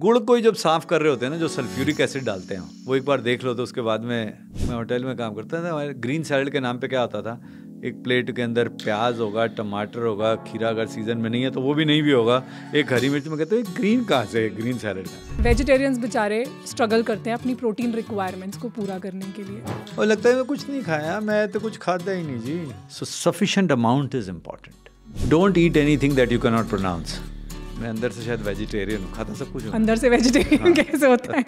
गुड़ को ही जब साफ कर रहे होते हैं ना जो सल्फ्यूरिक एसिड डालते हैं वो एक बार देख लो तो उसके बाद में मैं होटल में काम करता था हमारे ग्रीन सैलड के नाम पे क्या होता था एक प्लेट के अंदर प्याज होगा टमाटर होगा खीरा अगर सीजन में नहीं है तो वो भी नहीं भी होगा एक हरी मिर्च में कहते हैं ग्रीन कहाँ से ग्रीन सैलड का वेजिटेरियंस बेचारे स्ट्रगल करते हैं अपनी प्रोटीन रिक्वायरमेंट्स को पूरा करने के लिए और लगता है मैं कुछ नहीं खाया मैं तो कुछ खाता ही नहीं जी so sufficient amount is important don't eat any thing that you cannot pronounce मैं अंदर से शायद वेजिटेरियन हूँ खाता सब कुछ अंदर से वेजिटेरियन हाँ। कैसे होता है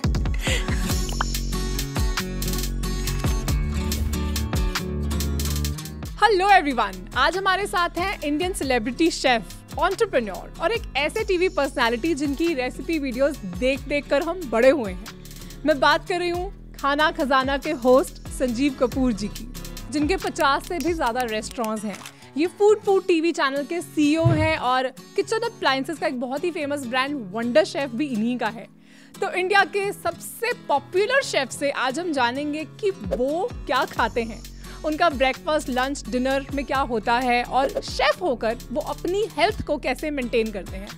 हेलो एवरीवन आज हमारे साथ हैं इंडियन सेलिब्रिटी शेफ ऑन्टरप्रन्योर और एक ऐसे टीवी पर्सनालिटी जिनकी रेसिपी वीडियोस देख देख कर हम बड़े हुए हैं मैं बात कर रही हूँ खाना खजाना के होस्ट संजीव कपूर जी की जिनके 50 से भी ज़्यादा रेस्टोरेंट्स हैं ये फूड फूड टीवी चैनल के सीईओ e हैं और किचन अप्लायंसेस का एक बहुत ही फेमस ब्रांड वंडर शेफ भी इन्हीं का है तो इंडिया के सबसे पॉपुलर शेफ से आज हम जानेंगे कि वो क्या खाते हैं उनका ब्रेकफास्ट लंच डिनर में क्या होता है और शेफ होकर वो अपनी हेल्थ को कैसे मेंटेन करते हैं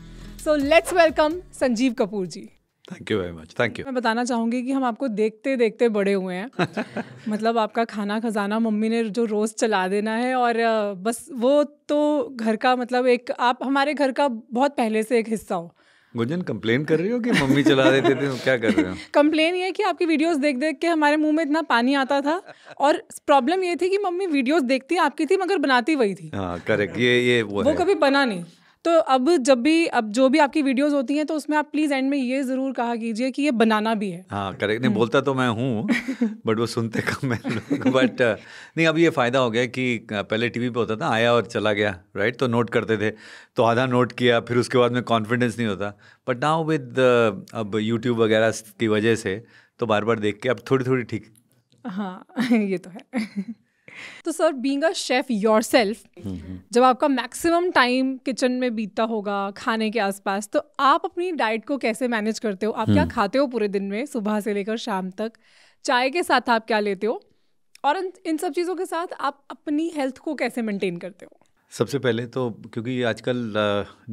so let's welcome Sanjeev Kapoor ji thank you very much thank you मैं बताना चाहूंगी कि हम आपको देखते देखते बड़े हुए हैं मतलब आपका खाना खजाना मम्मी ने जो रोज़ चला देना है और बस वो तो घर का मतलब एक आप हमारे घर का बहुत पहले से एक हिस्सा हो गुंजन कंप्लेन कर रही हो कि मम्मी चला देते थे क्या कर रहे हो कंप्लेन ये कि आपकी वीडियोस देख देख के हमारे मुंह में इतना पानी आता था और प्रॉब्लम ये थी कि मम्मी वीडियोस देखती आपकी थी मगर बनाती वही थी करेक्ट हाँ, ये ये वो वो है। कभी बना नहीं तो अब जब भी अब जो भी आपकी वीडियोस होती हैं तो उसमें आप प्लीज एंड में ये जरूर कहा कीजिए कि ये बनाना भी है हाँ करेक्ट नहीं बोलता तो मैं हूँ बट वो सुनते कम है बट uh, नहीं अब ये फ़ायदा हो गया कि uh, पहले टीवी पे होता था आया और चला गया राइट तो नोट करते थे तो आधा नोट किया फिर उसके बाद में कॉन्फिडेंस नहीं होता बट नाउ विद अब यूट्यूब वगैरह की वजह से तो बार बार देख के अब थोड़ी थोड़ी ठीक हाँ ये तो है तो sir being a chef yourself जब आपका मैक्सिमम टाइम किचन में बीतता होगा खाने के आसपास तो आप अपनी डाइट को कैसे मैनेज करते हो आप क्या हम्म। खाते हो पूरे दिन में सुबह से लेकर शाम तक चाय के साथ आप क्या लेते हो और इन सब चीज़ों के साथ आप अपनी हेल्थ को कैसे मेंटेन करते हो सबसे पहले तो क्योंकि आजकल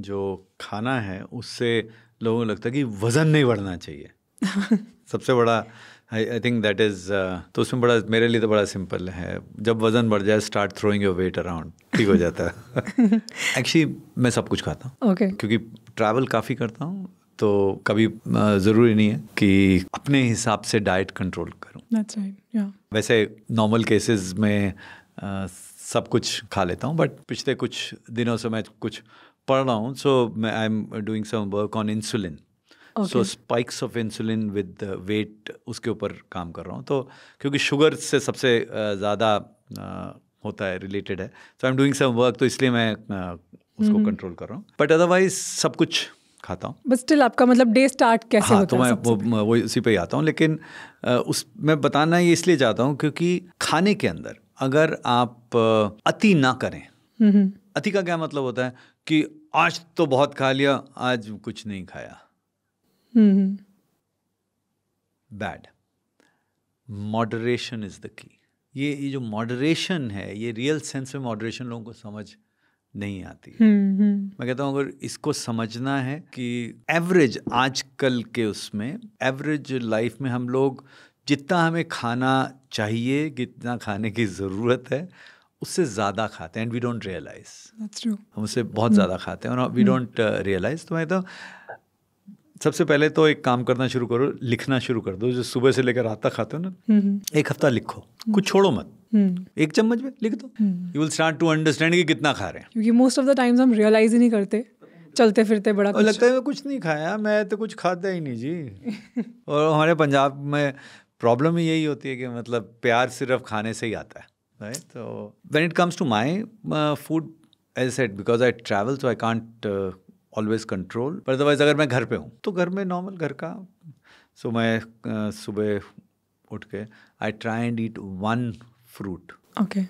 जो खाना है उससे लोगों को लगता है कि वज़न नहीं बढ़ना चाहिए सबसे बड़ा I I think that is तो उसमें बड़ा मेरे लिए तो बड़ा सिंपल है जब वज़न बढ़ जाए start throwing your weight around ठीक हो जाता है एक्चुअली मैं सब कुछ खाता हूँ okay. क्योंकि ट्रैवल काफ़ी करता हूँ तो कभी uh, ज़रूरी नहीं है कि अपने हिसाब से डाइट कंट्रोल करूँ right. yeah. वैसे नॉर्मल केसेस में आ, uh, सब कुछ खा लेता हूँ बट पिछले कुछ दिनों से मैं कुछ पढ़ रहा हूँ so I am doing some work on insulin so spikes of insulin with weight उसके ऊपर काम कर रहा हूँ तो क्योंकि शुगर से सबसे ज़्यादा होता है रिलेटेड है so I am doing some work तो इसलिए मैं उसको कंट्रोल कर रहा हूँ बट अदरवाइज सब कुछ खाता हूँ बट स्टिल आपका मतलब डे स्टार्ट कैसे हाँ, होता तो मैं वो, वो उसी पे ही आता हूँ लेकिन उस मैं बताना ये इसलिए चाहता हूँ क्योंकि खाने के अंदर अगर आप अति ना करें अति का क्या मतलब होता है कि आज तो बहुत खा लिया आज कुछ नहीं खाया bad moderation is the key ये ये जो मॉडरेशन है ये रियल सेंस में मॉडरेशन लोगों को समझ नहीं आती hmm. मैं कहता हूँ अगर इसको समझना है कि एवरेज आजकल के उसमें एवरेज लाइफ में हम लोग जितना हमें खाना चाहिए जितना खाने की ज़रूरत है उससे ज़्यादा खाते हैं एंड वी डोंट रियलाइज हम उससे बहुत हम्म। ज़्यादा खाते हैं और वी डोंट रियलाइज तो मैं कहता हूँ सबसे पहले तो एक काम करना शुरू करो लिखना शुरू कर दो जो सुबह से लेकर रात तक खाते हो ना हम्म, हम्म। एक हफ्ता लिखो कुछ छोड़ो मत हम्म। एक चम्मच में लिख दो you will start to understand कि कितना खा रहे हैं क्योंकि मोस्ट ऑफ द टाइम्स हम रियलाइज ही नहीं करते चलते फिरते बड़ा कुछ। लगता है मैं कुछ नहीं खाया मैं तो कुछ खाता ही नहीं जी और हमारे पंजाब में प्रॉब्लम यही होती है कि मतलब प्यार सिर्फ खाने से ही आता है राइट तो when it comes to my food as said because I travel so I can't always control पर अदरवाइज अगर मैं घर पे हूँ तो घर में नॉर्मल घर का सो so, मैं सुबह उठ के I try and eat one fruit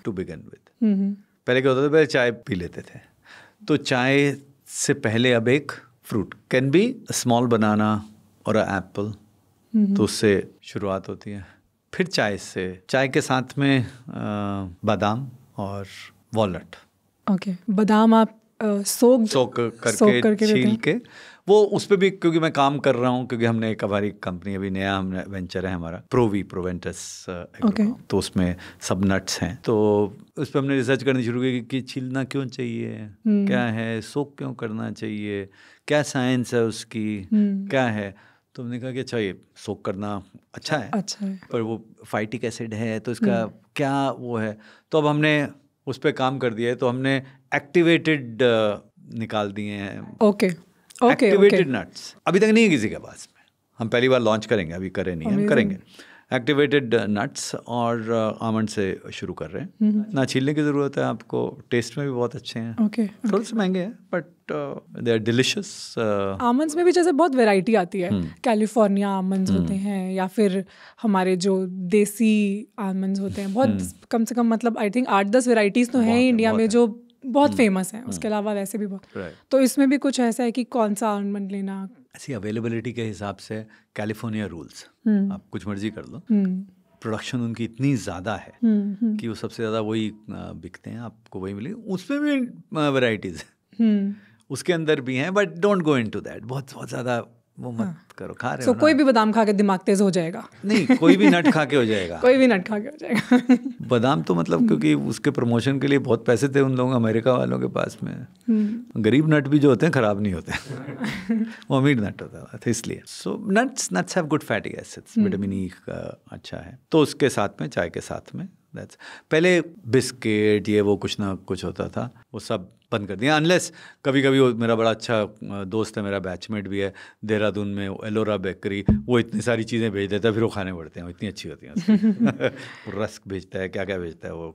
to begin with पहले क्या होता था पहले चाय पी लेते थे तो चाय से पहले अब एक fruit can be small banana और एप्पल तो उससे शुरुआत होती है फिर चाय से चाय के साथ में बादाम और वॉलट ओके okay. बादाम आप सोक सोक करके करके छील के वो उस पर भी क्योंकि मैं काम कर रहा हूँ क्योंकि हमने एक हमारी कंपनी अभी नया हमने वेंचर है हमारा प्रोवी प्रोवेंटस okay. तो उसमें सब नट्स हैं तो उस पर हमने रिसर्च करनी शुरू की कि छीलना क्यों चाहिए hmm. क्या है सोक क्यों करना चाहिए क्या साइंस है उसकी hmm. क्या है तो हमने कहा कि अच्छा ये सोक करना अच्छा है अच्छा है पर वो फाइटिक एसिड है तो इसका hmm. क्या वो है तो अब हमने उस पर काम कर दिया है तो हमने एक्टिवेटेड uh, निकाल दिए हैं ओके ओके एक्टिवेटेड नट्स अभी तक नहीं है किसी के पास में हम पहली बार लॉन्च करेंगे अभी करें नहीं हम करेंगे एक्टिवेटेड नट्स uh, और आमंड uh, से शुरू कर रहे हैं हम्म। ना छीलने की ज़रूरत है आपको टेस्ट में भी बहुत अच्छे हैं ओके थोड़े से महंगे हैं but they are delicious almonds में भी जैसे बहुत वैरायटी आती है कैलिफोर्निया हम्म। आमंड्स होते हम्म। हैं या फिर हमारे जो देसी आमंड्स होते हैं बहुत कम से कम मतलब आई थिंक आठ दस वेराइटीज़ तो हैं इंडिया में जो बहुत फेमस हम्म, है हम्म। उसके अलावा वैसे भी बहुत तो इसमें भी कुछ ऐसा है कि कौन सा आलमंड लेना ऐसी अवेलेबिलिटी के हिसाब से कैलिफोर्निया हम्म। रूल्स आप कुछ मर्जी कर लो प्रोडक्शन उनकी इतनी ज़्यादा है कि वो सबसे ज़्यादा वही बिकते हैं आपको वही मिलेगी उसमें भी वेराइटीज है उसके अंदर भी हैं but don't go into that बहुत बहुत ज़्यादा वो मत हाँ। करो खा रहे so, हो कोई भी बादाम खा के दिमाग तेज हो जाएगा नहीं कोई भी नट खा के हो जाएगा कोई भी नट खा के हो जाएगा बादाम तो मतलब हम्म। क्योंकि उसके प्रमोशन के लिए बहुत पैसे थे उन लोगों अमेरिका वालों के पास में हम्म। गरीब नट भी जो होते हैं ख़राब नहीं होते वो अमीर नट होता था तो इसलिए so nuts nuts have good fatty acids vitamin E का अच्छा है तो उसके साथ में चाय के साथ में दैट्स पहले बिस्किट ये वो कुछ ना कुछ होता था वो सब बंद कर दिया अनलेस कभी कभी वो मेरा बड़ा अच्छा दोस्त है मेरा बैचमेट भी है देहरादून में एलोरा बेकरी वो इतनी सारी चीज़ें भेज देता है फिर वो खाने पड़ते हैं वो इतनी अच्छी होती हैं रस्क भेजता है क्या क्या भेजता है वो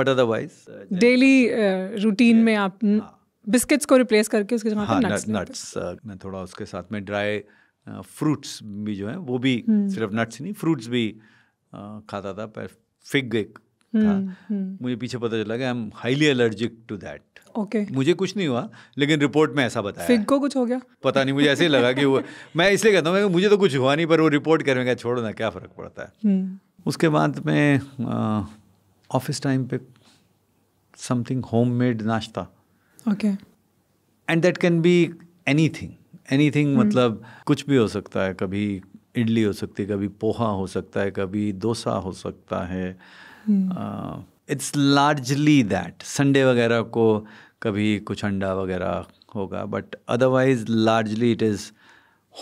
बट अदरवाइज डेली रूटीन में आप बिस्किट्स हाँ। को रिप्लेस करके उसके हाँ, नट्स, नट्स मैं थोड़ा उसके साथ में ड्राई फ्रूट्स भी जो है वो भी हम्म। सिर्फ नट्स नहीं फ्रूट्स भी खाता था पर फिग एक था हम्म, हम्म। मुझे पीछे पता चला कि I am highly allergic to that okay मुझे कुछ नहीं हुआ लेकिन रिपोर्ट में ऐसा बताया फिग को कुछ हो गया पता नहीं मुझे ऐसे ही लगा कि वो मैं इसलिए कहता हूँ मुझे तो कुछ हुआ नहीं पर वो रिपोर्ट करेंगे छोड़ो ना क्या फ़र्क पड़ता है हम्म। उसके बाद में ऑफिस टाइम पे समथिंग होम मेड नाश्ता okay and that can be anything anything मतलब कुछ भी हो सकता है कभी इडली हो सकती है कभी पोहा हो सकता है कभी डोसा हो सकता है इट्स लार्जली दैट संडे वगैरह को कभी कुछ अंडा वगैरह होगा but otherwise largely it is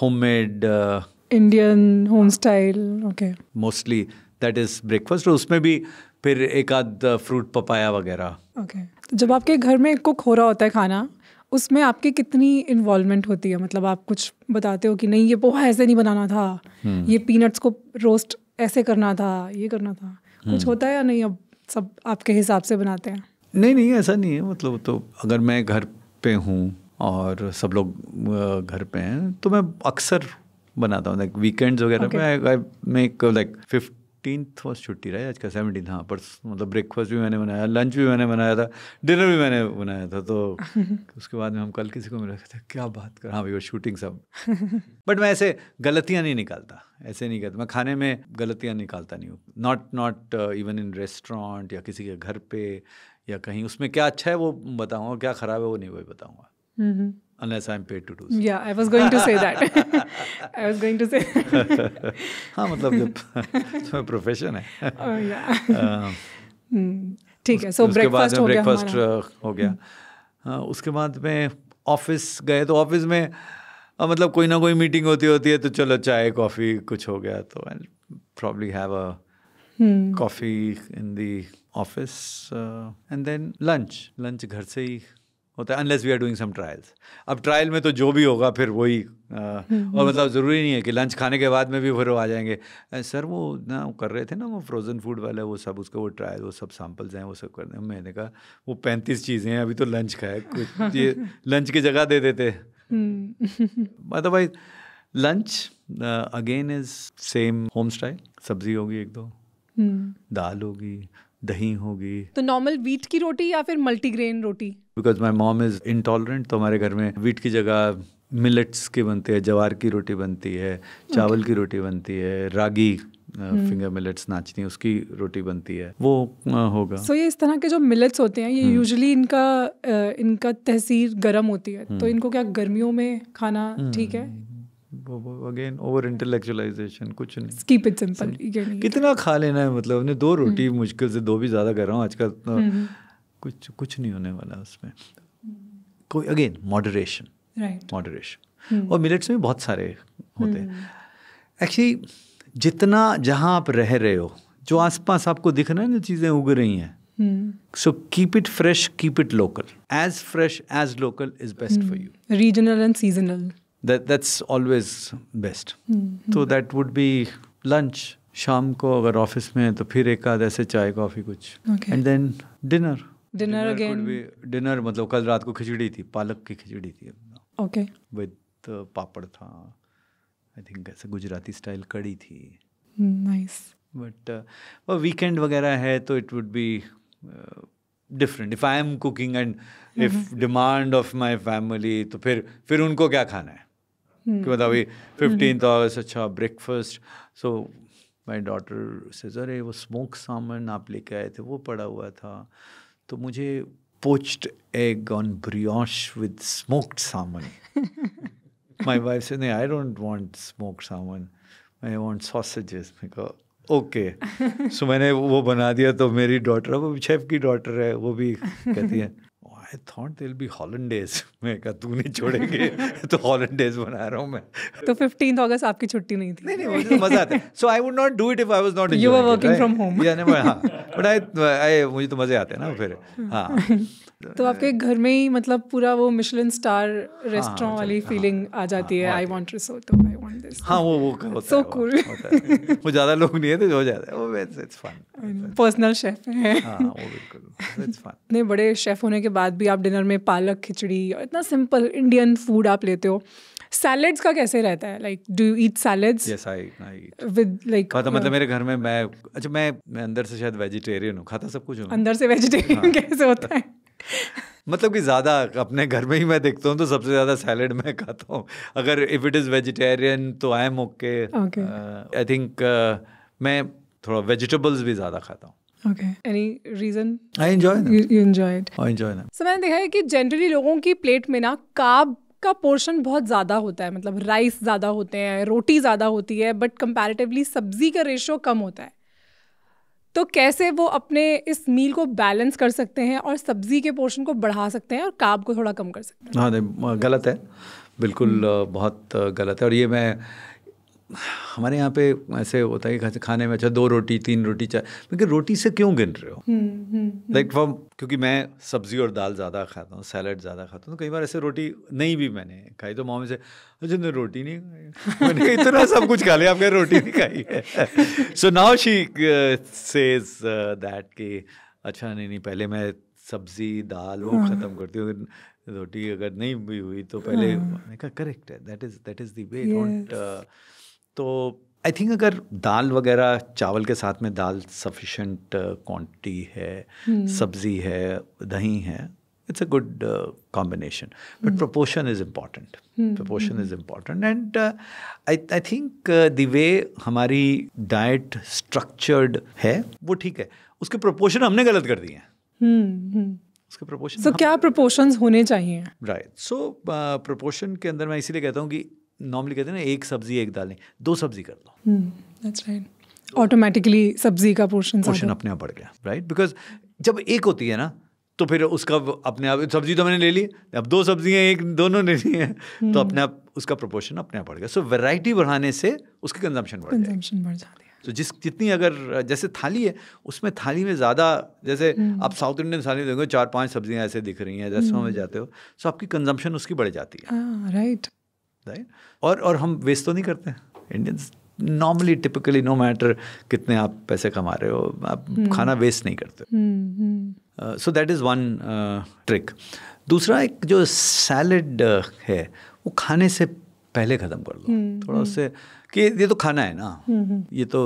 homemade Indian home style okay mostly that is breakfast और उसमें भी फिर एक आध फ्रूट uh, पपाया वगैरह ओके okay. तो जब आपके घर में कुक हो रहा होता है खाना उसमें आपकी कितनी इन्वॉल्वमेंट होती है मतलब आप कुछ बताते हो कि नहीं ये पोहा ऐसे नहीं बनाना था hmm. ये पीनट्स को रोस्ट ऐसे करना था ये करना था कुछ हम्म। होता है या नहीं अब सब आपके हिसाब से बनाते हैं नहीं नहीं ऐसा नहीं है मतलब तो अगर मैं घर पे हूँ और सब लोग घर पे हैं तो मैं अक्सर बनाता हूँ लाइक वीकेंड्स वगैरह पे आई मेक लाइक फिफ्ट एटीन फर्स्ट छुट्टी रही आज का सेवनटीन हाँ पर मतलब ब्रेकफास्ट भी मैंने बनाया लंच भी मैंने बनाया था डिनर भी मैंने बनाया था तो उसके बाद में हम कल किसी को मिला था क्या बात कर हाँ भैया शूटिंग सब बट मैं ऐसे गलतियाँ नहीं निकालता ऐसे नहीं करता मैं खाने में गलतियाँ निकालता नहीं हूँ not not even in restaurant या किसी के घर पे या कहीं उसमें क्या अच्छा है वो बताऊँगा क्या ख़राब है वो नहीं वही बताऊँगा हम्म, हम्म। unless I'm paid to do so. Yeah, I was going to say that. I was going to say. हाँ मतलब जब तुम्हें तो profession है. Oh yeah. हाँ। hmm. ठीक है. So breakfast हो गया breakfast uh, हो गया. हाँ, उसके बाद में ऑफिस गए तो ऑफिस में आ, मतलब कोई ना कोई मीटिंग होती होती है तो चलो चाय कॉफ़ी कुछ हो गया तो I probably have a coffee in the office and then lunch lunch घर से ही होता है unless we are doing some trials अब ट्रायल में तो जो भी होगा फिर वही हम्म, और हम्म। मतलब ज़रूरी नहीं है कि लंच खाने के बाद में भी फिर वो आ जाएंगे सर वो ना वो कर रहे थे ना वो फ्रोज़न फूड वाला वो सब उसका वो ट्रायल वो सब सैम्पल्स हैं वो सब कर रहे हैं मैंने कहा वो पैंतीस चीज़ें हैं अभी तो लंच का है कुछ ये लंच की जगह दे देते otherwise lunch again is same home style सब्ज़ी होगी एक दो हम्म। दाल होगी दही होगी तो नॉर्मल वीट की रोटी या फिर मल्टीग्रेन रोटी because my mom is intolerant तो हमारे घर में वीट की जगह मिलेट्स के बनते हैं जवार की रोटी बनती है चावल okay. की रोटी बनती है रागी फिंगर मिलेट्स नाचनी उसकी रोटी बनती है वो होगा सो so, ये इस तरह के जो मिलेट्स होते हैं ये यूजुअली हम्म। इनका इनका तहसीर गर्म होती है तो हम्म। इनको क्या गर्मियों में खाना हम्म। ठीक है अगेन ओवर इंटेलेक्चुअलाइजेशन कुछ नहीं कीप इट सिंपल कितना खा लेना है मतलब ने दो रोटी हम्म। मुश्किल से दो भी ज़्यादा कर रहा हूँ आजकल तो हम्म, हम्म। कुछ कुछ नहीं होने वाला उसमें कोई अगेन मॉडरेशन राइट मॉडरेशन और मिलेट्स में बहुत सारे होते हैं एक्चुअली जितना जहाँ आप रह रहे हो जो आसपास आपको दिख रहा है ना चीज़ें उग रही हैं so keep it fresh keep it local as fresh as local is best for you regional and seasonal that that's always best तो दैट वुड बी लंच शाम को अगर ऑफिस में तो फिर एक आध ऐसे चाय कॉफ़ी कुछ and then dinner dinner again dinner मतलब कल रात को खिचड़ी थी पालक की खिचड़ी थी ओके विद uh, पापड़ था आई थिंक ऐसे गुजराती स्टाइल कड़ी थी नाइस बट वीकेंड वगैरह है तो it would be different if I am cooking and if demand of my family तो फिर फिर उनको क्या खाना है कि मतलब अभी फिफ्टीन अगस्त अच्छा ब्रेकफास्ट सो माई डॉटर से अरे वो स्मोक सामन आप लेके आए थे वो पड़ा हुआ था तो मुझे poached egg on brioche with smoked salmon my wife से नहीं I don't want smoked salmon I want sausages मैं कहा ओके सो मैंने वो बना दिया तो मेरी डॉटर वो शेफ की डॉटर है वो भी कहती है आई थॉट दिल बी हॉलैंडेज मैं कहा तू नहीं छोड़ेंगे तो हॉलैंडेज बना रहा हूँ मैं तो फिफ्टीन अगस्त आपकी छुट्टी नहीं थी नहीं नहीं तो मजा आता so I would not do it if I was not you were working from home यानी नहीं हाँ बट आई आई मुझे तो मजे आते हैं ना फिर हाँ तो आपके घर में ही मतलब पूरा वो मिशलिन स्टार रेस्टोरेंट वाली फीलिंग हाँ। आ जाती है आई वांट तो आई वांट दिस हां वो वो होता सो कूल वो ज्यादा लोग नहीं है तो हो जाता है वो इट्स फन पर्सनल शेफ है हां वो बिल्कुल इट्स फन नहीं बड़े शेफ होने के बाद भी आप डिनर में पालक खिचड़ी इतना सिंपल इंडियन फूड आप लेते हो सैलड्स का कैसे रहता है like do you eat salads yes I I with like खाता मतलब uh, मेरे घर में मैं अच्छा मैं मैं अंदर से शायद वेजिटेरियन हूँ खाता सब कुछ हूँ अंदर से वेजिटेरियन हाँ. कैसे होता है मतलब कि ज़्यादा अपने घर में ही मैं देखता हूँ तो सबसे ज़्यादा सैलड मैं खाता हूँ अगर इफ़ इट इज़ वेजिटेरियन तो I am okay I think मैं थोड़ा वेजिटेबल्स भी ज़्यादा खाता हूँ देखा है कि जनरली लोगों की प्लेट में ना काब का पोर्शन बहुत ज़्यादा होता है मतलब राइस ज़्यादा होते हैं रोटी ज़्यादा होती है बट कंपैरेटिवली सब्जी का रेशो कम होता है तो कैसे वो अपने इस मील को बैलेंस कर सकते हैं और सब्जी के पोर्शन को बढ़ा सकते हैं और काब को थोड़ा कम कर सकते हैं हाँ नहीं गलत है बिल्कुल हम्म। बहुत गलत है और ये मैं हमारे यहाँ पे ऐसे होता है खाने में अच्छा दो रोटी तीन रोटी चार लेकिन रोटी से क्यों गिन रहे हो लाइक हम्म, हम्म, हम्म। like फॉर क्योंकि मैं सब्ज़ी और दाल ज़्यादा खाता हूँ सैलड ज़्यादा खाता हूँ तो कई बार ऐसे रोटी नहीं भी मैंने खाई तो मामी से अच्छा ने रोटी नहीं खाई मैंने इतना सब कुछ खा लिया आपने रोटी नहीं खाई है so now she says that कि अच्छा नहीं नहीं पहले मैं सब्ज़ी दाल वो हाँ। ख़त्म करती हूँ रोटी अगर नहीं भी हुई तो पहले हाँ। मैंने कहा करेक्ट है that is that is the way don't तो आई थिंक अगर दाल वगैरह चावल के साथ में दाल सफिशेंट क्वांटिटी uh, है हम्म। सब्जी है दही है it's a good combination but proportion is important proportion is important and I think the way हमारी डाइट स्ट्रक्चर्ड है वो ठीक है उसके प्रपोर्शन हमने गलत कर दिए हैं हम्म, हम्म। उसके प्रपोर्शन so, क्या प्रपोर्शन होने चाहिए राइट सो प्रपोर्शन के अंदर मैं इसीलिए कहता हूँ कि नॉर्मली कहते हैं ना एक सब्जी एक दालें दो सब्जी कर दो ऑटोमेटिकली hmm, right. सब्जी का पोर्शन पोर्शन अपने आप बढ़ गया राइट बिकॉज जब एक होती है ना तो फिर उसका अपने आप सब्जी तो मैंने ले ली अब दो सब्जियां एक दोनों ले ली हैं तो hmm. तो अपने आप उसका प्रोपोर्शन अपने आप बढ़ गया सो so, वेराइटी बढ़ाने से उसकी कंजम्पशन बढ़ जाती है तो जिस जितनी अगर जैसे थाली है उसमें थाली में ज़्यादा जैसे hmm. आप साउथ इंडियन थाली देखो चार पांच सब्जियां ऐसे दिख रही हैं जैसे hmm. में जाते हो सो तो आपकी कंजम्पशन उसकी बढ़ जाती है राइट ah, right. राइट और और हम वेस्ट तो नहीं करते Indians normally typically no matter कितने आप पैसे कमा रहे हो आप hmm. खाना वेस्ट नहीं करते so that is one trick दूसरा एक जो सैलड uh, है वो खाने से पहले ख़त्म कर दो hmm. थोड़ा हम्म। उससे कि ये तो खाना है ना hmm. ये तो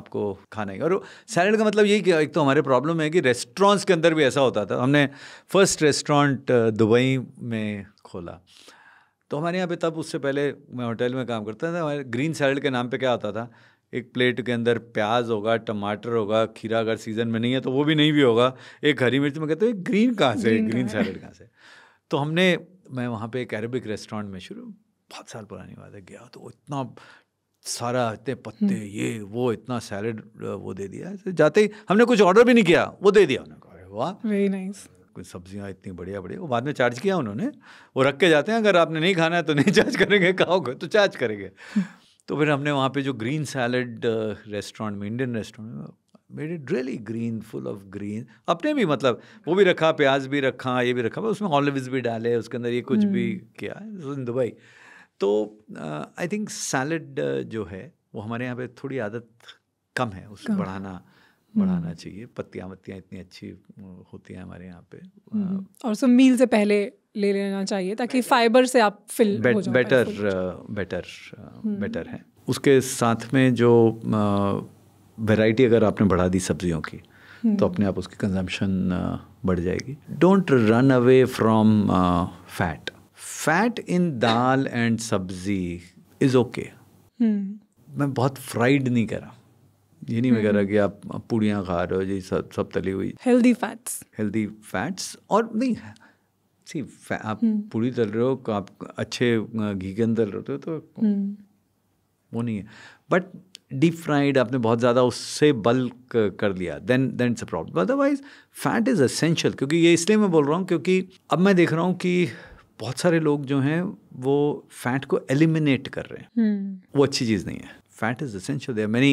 आपको खाना ही और सैलड का मतलब यही कि एक तो हमारे प्रॉब्लम है कि रेस्टोरेंट्स के अंदर भी ऐसा होता था हमने फर्स्ट रेस्टोरेंट uh, दुबई में खोला तो हमारे यहाँ पे तब उससे पहले मैं होटल में काम करता था हमारे ग्रीन सैलड के नाम पे क्या आता था एक प्लेट के अंदर प्याज होगा टमाटर होगा खीरा अगर सीजन में नहीं है तो वो भी नहीं भी होगा एक हरी मिर्च में कहते हैं ग्रीन कहाँ से ग्रीन, सैलड कहाँ से तो हमने मैं वहाँ पर एक अरेबिक रेस्टोरेंट में शुरू बहुत साल पुरानी बात है गया तो इतना सारा इतने पत्ते हम्म। ये वो इतना सैलड वो दे दिया जाते ही हमने कुछ ऑर्डर भी नहीं किया वो दे दिया उन्होंने वाह वेरी नाइस कुछ सब्जियाँ इतनी बढ़िया बढ़िया वो बाद में चार्ज किया उन्होंने वो रख के जाते हैं अगर आपने नहीं खाना है तो नहीं चार्ज करेंगे खाओगे तो चार्ज करेंगे तो फिर हमने वहाँ पे जो ग्रीन सैलड रेस्टोरेंट में इंडियन रेस्टोरेंट में made it really green full of green अपने भी मतलब वो भी रखा प्याज भी रखा ये भी रखा उसमें ऑलिव्स भी डाले उसके अंदर ये कुछ भी हम्म। किया इन दुबई तो आई थिंक सैलड जो है वो हमारे यहाँ पे थोड़ी आदत कम है उसको बढ़ाना बढ़ाना हम्म। चाहिए पत्तियाँ वत्तियाँ इतनी अच्छी होती हैं हमारे यहाँ पे हम्म, हम्म। और सो मील से पहले ले लेना चाहिए ताकि फाइबर से आप फिल बे, हो बेटर बेटर बेटर है उसके साथ में जो वैरायटी अगर आपने बढ़ा दी सब्जियों की तो अपने आप उसकी कंजम्पशन बढ़ जाएगी don't run away from fat fat in dal and sabzi is okay मैं बहुत फ्राइड नहीं करा ये नहीं वगैरह हम्म। कि आप पूड़ियाँ खा रहे हो जी सब सब तली हुई हेल्दी फैट्स हेल्दी फैट्स और नहीं सी आप हम्म। पूड़ी तल रहे हो आप अच्छे घी के अंदर रहते हो तो हम्म। वो नहीं है बट डीप फ्राइड आपने बहुत ज़्यादा उससे बल्क कर लिया then then it's a problem otherwise fat is essential क्योंकि ये इसलिए मैं बोल रहा हूँ क्योंकि अब मैं देख रहा हूँ कि बहुत सारे लोग जो हैं वो फैट को एलिमिनेट कर रहे हैं hmm. वो अच्छी चीज़ नहीं है fat is essential there many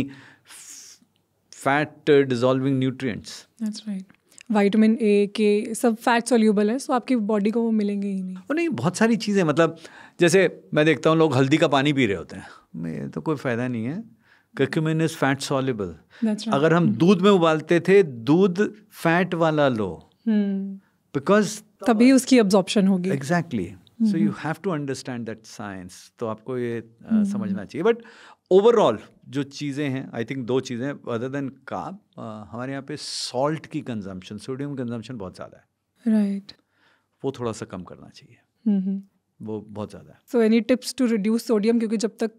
fat dissolving nutrients that's right vitamin A के सब फैट सोल्यूबल है सो आपकी बॉडी को वो मिलेंगे ही नहीं और नहीं बहुत सारी चीज़ें मतलब जैसे मैं देखता हूँ लोग हल्दी का पानी पी रहे होते हैं ये तो कोई फ़ायदा नहीं है कर्क्यूमिन इज़ फैट सॉलेबल अगर हम दूध में उबालते थे दूध फैट वाला लो बिकॉज हम्म। तभी उसकी एब्जॉर्प्शन होगी exactly so you have to understand that science तो आपको ये समझना हम्म। चाहिए बट ओवरऑल जो चीज़ें हैं आई थिंक दो चीज़ें अदर देन काब हमारे यहाँ पे सॉल्ट की कंजम्पशन सोडियम कंजम्पशन बहुत ज़्यादा है राइट right. वो थोड़ा सा कम करना चाहिए mm-hmm. वो बहुत ज़्यादा है so any tips to reduce sodium क्योंकि जब तक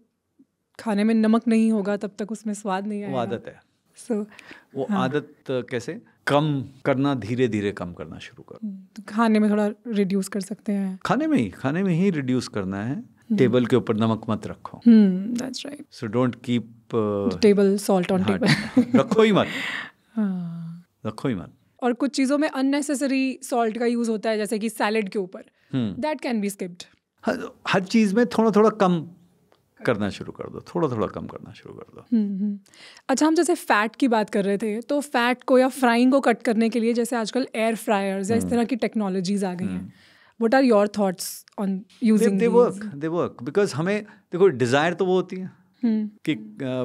खाने में नमक नहीं होगा तब तक उसमें स्वाद नहीं आएगा वो आदत है सो so, वो हाँ. आदत कैसे कम करना धीरे धीरे कम करना शुरू करो हम्म, तो खाने में थोड़ा रिड्यूस कर सकते हैं खाने में ही खाने में ही रिड्यूस करना है टेबल hmm. के ऊपर नमक मत रखो that's right so don't keep table salt on table रखो ही मत हाँ। रखो ही मत और कुछ चीज़ों में अननेसेसरी सॉल्ट का यूज़ होता है जैसे कि सैलेड के ऊपर दैट कैन बी स्किप्ड हर चीज़ में थोड़ा थोड़ा कम करना शुरू कर दो थोड़ा थोड़ा कम करना शुरू कर दो hmm, hmm. अच्छा हम जैसे फ़ैट की बात कर रहे थे तो फ़ैट को या फ्राइंग को कट करने के लिए जैसे आजकल एयर फ्रायर्स या इस तरह की टेक्नोलॉजीज़ आ गई हैं what are your thoughts on using they work they work because हमें देखो डिज़ायर तो वो होती है Hmm. कि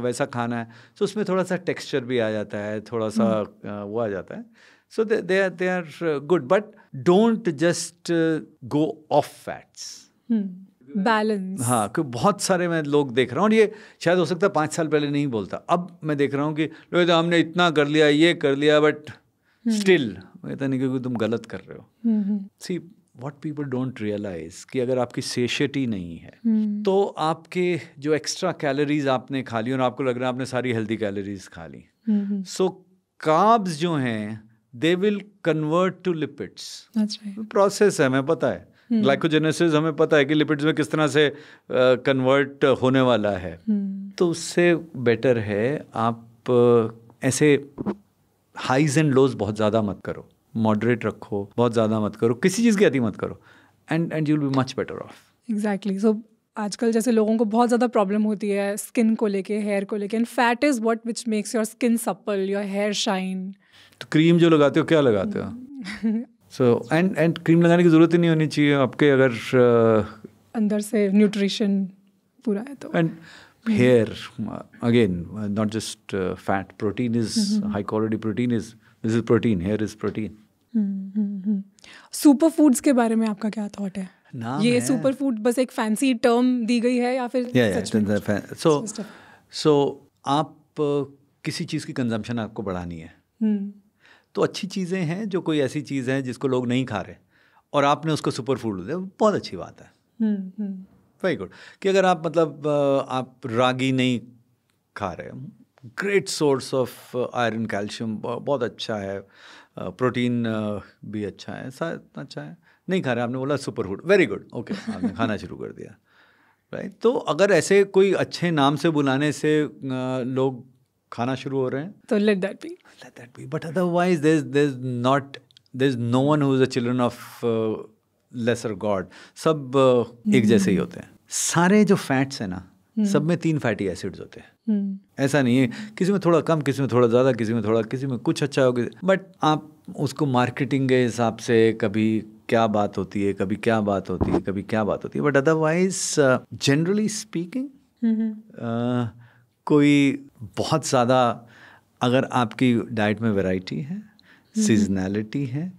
वैसा खाना है सो so, उसमें थोड़ा सा टेक्सचर भी आ जाता है थोड़ा सा hmm. वो आ जाता है so they are they are good but don't just go off fats balance हाँ क्योंकि बहुत सारे मैं लोग देख रहा हूँ और ये शायद हो सकता है पाँच साल पहले नहीं बोलता अब मैं देख रहा हूँ कि लोग तो हमने इतना कर लिया ये कर लिया बट स्टिल hmm. कहता तो नहीं क्योंकि तुम गलत कर रहे हो see hmm. hmm. What people don't realise कि अगर आपकी सेशटी नहीं है hmm. तो आपके जो एक्स्ट्रा कैलोरीज आपने खा ली और आपको लग रहा है आपने सारी हेल्दी कैलोरीज खा ली सो hmm. काब्स so, जो हैं they will convert to lipids process है हमें पता है ग्लाइकोजेनेसिस हम्म। hmm. हमें पता है कि लिपिड्स में किस तरह से कन्वर्ट uh, होने वाला है hmm. तो उससे बेटर है आप uh, ऐसे हाइज एंड लोज बहुत ज़्यादा मत करो मॉडरेट रखो बहुत ज़्यादा मत करो किसी चीज़ की अति मत करो and and you will be much better off exactly so आजकल जैसे लोगों को बहुत ज़्यादा प्रॉब्लम होती है स्किन को लेके हेयर को लेके and fat is what which makes your skin supple your hair shine तो क्रीम जो लगाते हो क्या लगाते हो सो एंड एंड क्रीम लगाने की ज़रूरत ही नहीं होनी चाहिए आपके अगर uh, अंदर से न्यूट्रिशन पूरा है तो and hair again not just fat protein is high quality protein is this is protein hair is protein superfoods के बारे में आपका क्या थॉट है ये सुपर फूड बस एक फैंसी टर्म दी गई है या फिर सो सो आप uh, किसी चीज़ की कंजम्पशन आपको बढ़ानी है हम्म। तो अच्छी चीज़ें हैं जो कोई ऐसी चीज़ है जिसको लोग नहीं खा रहे और आपने उसको सुपर फूड दिया बहुत अच्छी बात है वेरी गुड कि अगर आप मतलब uh, आप रागी नहीं खा रहे great source of iron calcium बहुत अच्छा है प्रोटीन uh, uh, भी अच्छा है सा इतना अच्छा है नहीं खा रहे आपने बोला superfood very good okay आपने खाना शुरू कर दिया राइट तो अगर ऐसे कोई अच्छे नाम से बुलाने से uh, लोग खाना शुरू हो रहे हैं तो let that be let that be but otherwise there there is not there is no one who is a children of lesser god सब एक hmm. जैसे ही होते हैं सारे जो फैट्स हैं ना हम्म। सब में तीन फैटी एसिड्स होते हैं हम्म। ऐसा नहीं है किसी में थोड़ा कम किसी में थोड़ा ज़्यादा किसी में थोड़ा किसी में कुछ अच्छा हो बट आप उसको मार्केटिंग के हिसाब से कभी क्या बात होती है कभी क्या बात होती है कभी क्या बात होती है बट अदरवाइज जनरली स्पीकिंग कोई बहुत ज़्यादा अगर आपकी डाइट में वैरायटी है सीजनैलिटी हम्म, है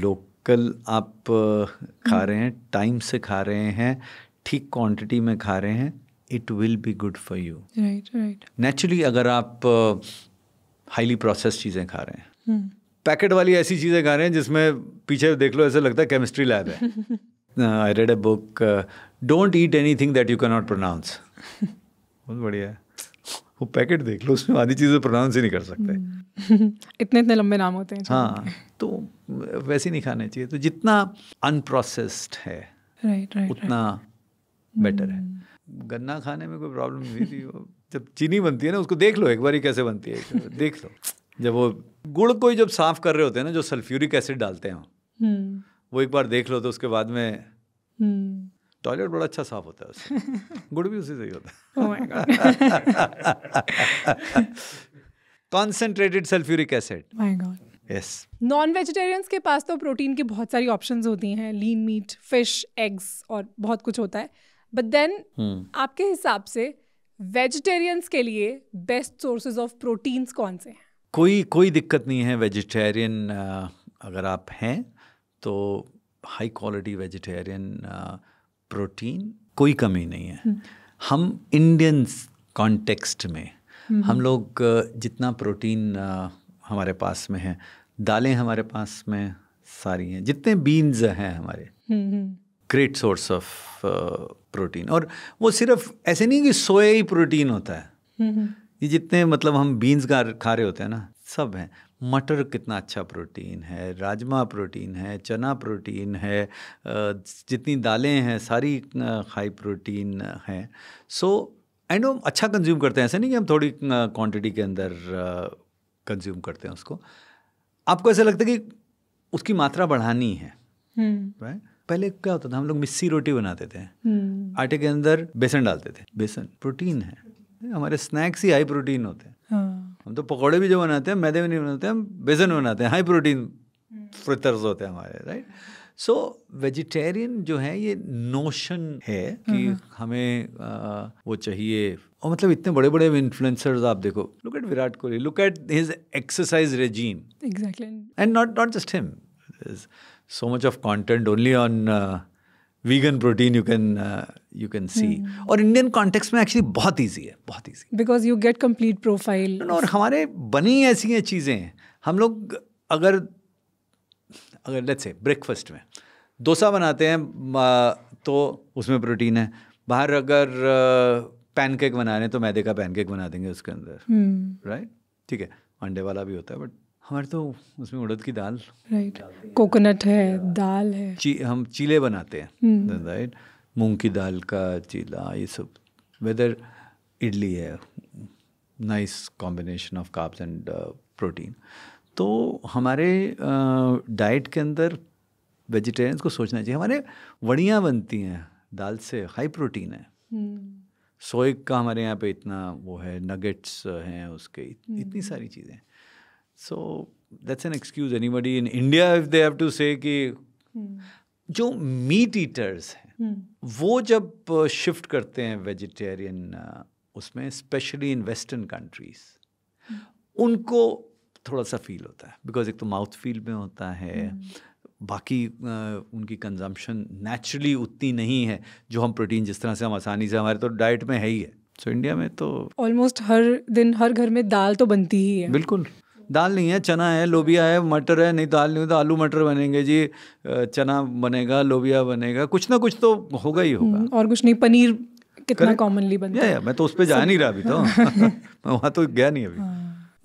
लोकल आप uh, खा रहे हैं टाइम से खा रहे हैं ठीक क्वांटिटी में खा रहे हैं it will be good for you right right naturally अगर आप हाईली प्रोसेस चीज़ें खा रहे हैं hmm. पैकेट वाली ऐसी चीज़ें खा रहे हैं जिसमें पीछे देख लो ऐसा लगता है केमिस्ट्री लैब है I read a book don't eat any thing that you can not pronounce बहुत बढ़िया है वो पैकेट देख लो उसमें आधी चीज़ें प्रोनाउंस ही नहीं कर सकते हम्म। इतने इतने लंबे नाम होते हैं हाँ तो वैसे नहीं खाने चाहिए तो जितना अनप्रोसेस्ड है right, right, उतना बेटर right. है हम्म। गन्ना खाने में कोई प्रॉब्लम नहीं थी जब चीनी बनती है ना उसको देख लो एक बार ही कैसे बनती है देख लो जब वो गुड़ को ही जब साफ कर रहे होते हैं ना जो सल्फ्यूरिक एसिड डालते हैं वो हम्म। एक बार देख लो तो उसके बाद में हम्म। टॉयलेट बड़ा अच्छा साफ होता है उससे गुड़ भी उसी से ही होता है concentrated sulphuric acid yes non vegetarians के पास तो प्रोटीन के बहुत सारी ऑप्शंस होती हैं लीन मीट फिश एग्स और बहुत कुछ होता है बट देन hmm. आपके हिसाब से वेजिटेरियंस के लिए बेस्ट सोर्सेज ऑफ प्रोटीन्स कौन से हैं कोई कोई दिक्कत नहीं है वेजिटेरियन अगर आप हैं तो हाई क्वालिटी वेजिटेरियन प्रोटीन कोई कमी नहीं है hmm. हम इंडियंस कॉन्टेक्स्ट में hmm. हम लोग जितना प्रोटीन हमारे पास में है दालें हमारे पास में सारी हैं जितने बीन्स हैं हमारे hmm, great source of protein और वो सिर्फ ऐसे नहीं कि सोया ही प्रोटीन होता है ये जितने मतलब हम बीन्स का खा रहे होते हैं ना सब हैं मटर कितना अच्छा प्रोटीन है राजमा प्रोटीन है चना प्रोटीन है जितनी दालें हैं सारी हाई प्रोटीन हैं सो एंड हम अच्छा कंज्यूम करते हैं ऐसे नहीं कि हम थोड़ी क्वांटिटी के अंदर कंज्यूम करते हैं उसको आपको ऐसा लगता है कि उसकी मात्रा बढ़ानी है राइट हम्म। पहले क्या होता था हम लोग मिस्सी रोटी बनाते थे हम्म। आटे के अंदर बेसन डालते थे बेसन प्रोटीन है हमारे स्नैक्स ही हाई प्रोटीन होते हैं हाँ। हम तो पकौड़े भी जो बनाते हैं मैदे भी नहीं बनाते हम बेसन बनाते हैं हाई प्रोटीन फ्रितर्स होते हैं हमारे राइट सो वेजिटेरियन जो है ये नोशन है कि हाँ, हाँ। हमें वो चाहिए और मतलब इतने बड़े बड़े इन्फ्लुएंसर्स आप देखो look at Virat Kohli look at his exercise regime exactly and not not just him so much of content only on vegan protein you can you can see और इंडियन कॉन्टेक्स में एक्चुअली बहुत ईजी है बहुत easy because you get complete profile और हमारे बनी ऐसी हैं चीज़ें हम लोग अगर अगर लेट्स से ब्रेकफास्ट में डोसा बनाते हैं तो उसमें प्रोटीन है बाहर अगर पैनकेक बना रहे हैं तो मैदे का पैनकेक बना देंगे उसके अंदर राइट hmm. ठीक है अंडे वाला भी होता है बट हमारे तो उसमें उड़द की दाल राइट कोकोनट है दाल है ची, हम चीले बनाते हैं राइट hmm. मूंग की दाल का चीला ये सब वेदर इडली है nice combination of carbs and protein तो हमारे डाइट uh, के अंदर वेजिटेरियंस को सोचना चाहिए हमारे वड़ियाँ बनती हैं दाल से हाई प्रोटीन है सोए hmm. का हमारे यहाँ पे इतना वो है नगेट्स हैं उसके hmm. इतनी सारी चीज़ें so that's an excuse Anybody in India if they have to say कि hmm. जो मीट ईटर्स हैं hmm. वो जब शिफ्ट uh, करते हैं वेजिटेरियन uh, उसमें स्पेशली इन वेस्टर्न कंट्रीज उनको थोड़ा सा फील होता है बिकॉज एक तो माउथ फील में होता है hmm. बाकी uh, उनकी कंजम्पशन नेचुरली उतनी नहीं है जो हम प्रोटीन जिस तरह से हम आसानी से हमारे तो डाइट में है ही है सो so, इंडिया में तो ऑलमोस्ट हर दिन हर घर में दाल तो बनती ही है बिल्कुल दाल नहीं है चना है लोबिया है मटर है नहीं दाल नहीं तो आलू मटर बनेंगे जी चना बनेगा लोबिया बनेगा कुछ ना कुछ तो होगा ही होगा हम्म, और कुछ नहीं पनीर कितना कॉमनली बनता है मैं तो उस पर जा नहीं रहा अभी तो मैं वहाँ तो गया नहीं अभी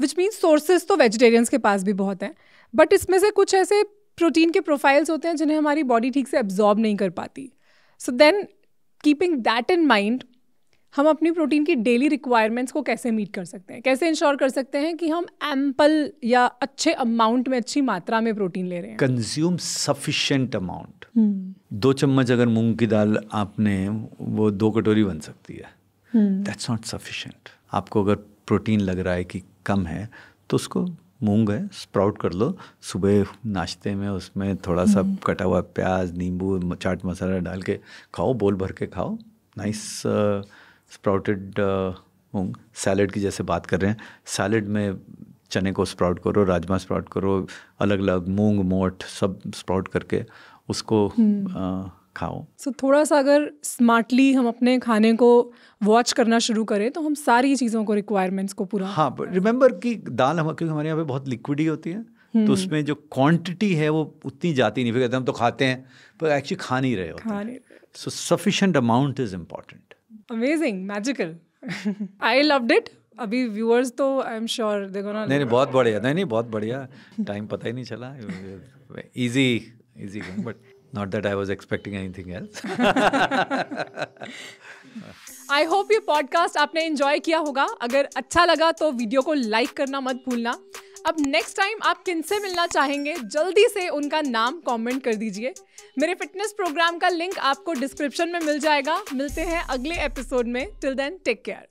विच मीन सोर्सेज तो वेजिटेरियंस के पास भी बहुत हैं बट इसमें से कुछ ऐसे प्रोटीन के प्रोफाइल्स होते हैं जिन्हें हमारी बॉडी ठीक से एब्जॉर्ब नहीं कर पाती so then keeping that in mind हम अपनी प्रोटीन की डेली रिक्वायरमेंट्स को कैसे मीट कर सकते हैं कैसे इंश्योर कर सकते हैं कि हम एम्पल या अच्छे अमाउंट में अच्छी मात्रा में प्रोटीन ले रहे हैं कंज्यूम सफिशेंट अमाउंट दो चम्मच अगर मूंग की दाल आपने वो दो कटोरी बन सकती है दैट्स नॉट सफिशेंट आपको अगर प्रोटीन लग रहा है कि कम है तो उसको मूंग है स्प्राउट कर लो सुबह नाश्ते में उसमें थोड़ा सा हम्म। कटा हुआ प्याज नींबू चाट मसाला डाल के खाओ बोल भर के खाओ nice nice, uh, sprouted uh, मूंग सैलड की जैसे बात कर रहे हैं सैलड में चने को स्प्राउट करो राजमा स्प्राउट करो अलग अलग मूंग मोट सब स्प्राउट करके उसको हम्म। खाओ सो so, थोड़ा सा अगर स्मार्टली हम अपने खाने को वॉच करना शुरू करें तो हम सारी चीज़ों को रिक्वायरमेंट्स को पूरा हाँ रिमेंबर कि दाल हम क्योंकि हमारे यहाँ पे बहुत लिक्विड ही होती है तो हम्म। उसमें जो क्वांटिटी है वो उतनी जाती नहीं फिर कहते हम तो खाते हैं पर एक्चुअली खा नहीं रहे होते so sufficient amount is important amazing magical I loved it अभी व्यूअर्स तो I am sure they gonna नहीं नहीं बहुत बढ़िया नहीं नहीं बहुत बढ़िया टाइम पता ही नहीं चला easy easy but not that I was expecting anything else I hope ये पॉडकास्ट आपने एंजॉय किया होगा अगर अच्छा लगा तो वीडियो को लाइक करना मत भूलना अब नेक्स्ट टाइम आप किनसे मिलना चाहेंगे जल्दी से उनका नाम कमेंट कर दीजिए मेरे फिटनेस प्रोग्राम का लिंक आपको डिस्क्रिप्शन में मिल जाएगा मिलते हैं अगले एपिसोड में टिल देन टेक केयर